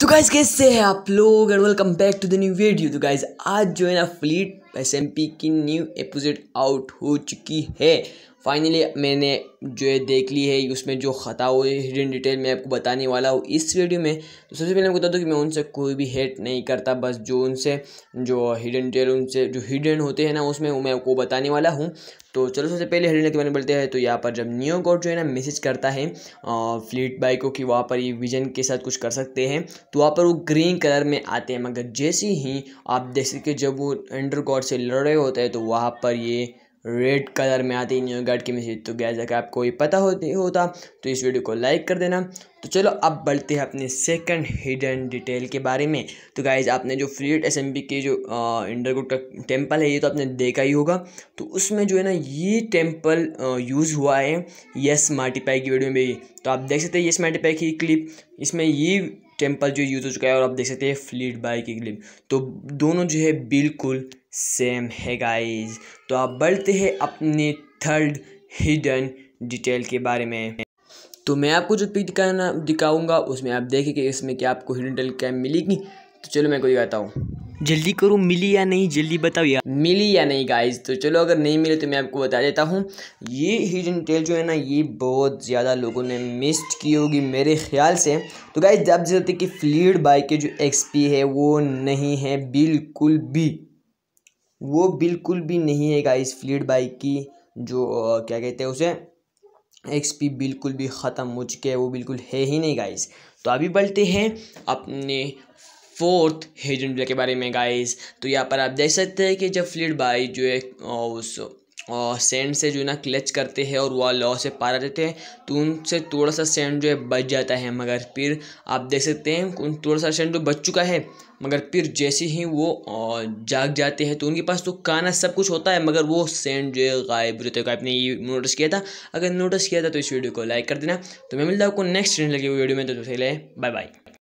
तो गाइज कैसे हैं आप लोग and welcome back to the new video तो गाइज आज जो है ना फ्लीट एस की न्यू एपिसोड आउट हो चुकी है फाइनली मैंने जो है देख ली है उसमें जो ख़ता हुई हिडन डिटेल मैं आपको बताने वाला हूँ इस वीडियो में तो सबसे पहले मैं बता दूँ कि मैं उनसे कोई भी हेट नहीं करता बस जो उनसे जो हिडन डिटेल उनसे जो हिडन होते हैं ना उसमें मैं आपको बताने वाला हूँ तो चलो सबसे पहले हिडन के बारे में बोलते हैं तो यहाँ पर जब न्यू गॉड जो है ना मैसेज करता है फ्लीट बाइकों को कि वहाँ पर ये विजन के साथ कुछ कर सकते हैं तो वहाँ पर वो ग्रीन कलर में आते हैं मगर जैसे ही आप देख सकते जब वो एंडर गॉड से लड़ रहे होते हैं तो वहाँ पर ये रेड कलर में आती न्यू गार्ड की मशीन तो गैस अगर आपको ये पता होती होता तो इस वीडियो को लाइक कर देना तो चलो अब बढ़ते हैं अपने सेकंड हिडन डिटेल के बारे में तो गाइज आपने जो फ्लीट एस के जो इंडरगुड का टेम्पल है ये तो आपने देखा ही होगा तो उसमें जो है ना ये टेम्पल यूज़ हुआ है यस मार्टीपाई की वीडियो में भी तो आप देख सकते हैं यस मार्टीपाई की क्लिप इसमें ये टेम्पल जो यूज़ हो चुका है और आप देख सकते हैं फ्लीट बाइक की क्लिप तो दोनों जो है बिल्कुल सेम है गाइज तो आप बढ़ते हैं अपने थर्ड हिडन डिटेल के बारे में तो मैं आपको जो पिक दिखाना दिखाऊंगा उसमें आप देखेंगे इसमें क्या आपको हिडन डिटेल क्या मिलेगी तो चलो मैं को दिखाता हूँ जल्दी करो मिली या नहीं जल्दी बताओ यार मिली या नहीं गाइस तो चलो अगर नहीं मिले तो मैं आपको बता देता हूँ ये हिडन टेल जो है ना ये बहुत ज़्यादा लोगों ने मिस्ड की होगी मेरे ख्याल से तो गाइस आप जैसे कि फ्लीड बाइक के जो एक्सपी है वो नहीं है बिल्कुल भी वो बिल्कुल भी नहीं है गाइस फ्लीड बाइक की जो क्या कहते हैं उसे एक्सपी बिल्कुल भी ख़त्म हो चुके हैं वो बिल्कुल है ही नहीं गाइस तो अभी बढ़ते हैं अपने फोर्थ हेजन के बारे में गाइस तो यहाँ पर आप देख सकते हैं कि जब फ्लिड बाई जो है उस और सेंड से जो ना क्लच करते हैं और वह लॉ से पार देते हैं तो उनसे थोड़ा सा सेंड जो है बच जाता है मगर फिर आप देख सकते हैं उन थोड़ा सा सेंड जो तो बच चुका है मगर फिर जैसे ही वो जाग जाते हैं तो उनके पास तो काना सब कुछ होता है मगर वो सेंड जो है गायब रहते हैं तो आपने ये नोटिस किया था अगर नोटिस किया था तो इस वीडियो को लाइक कर देना तो मैं मिलता हूँ आपको नेक्स्ट ट्रेंड हुई वीडियो में तो पहले बाय बाय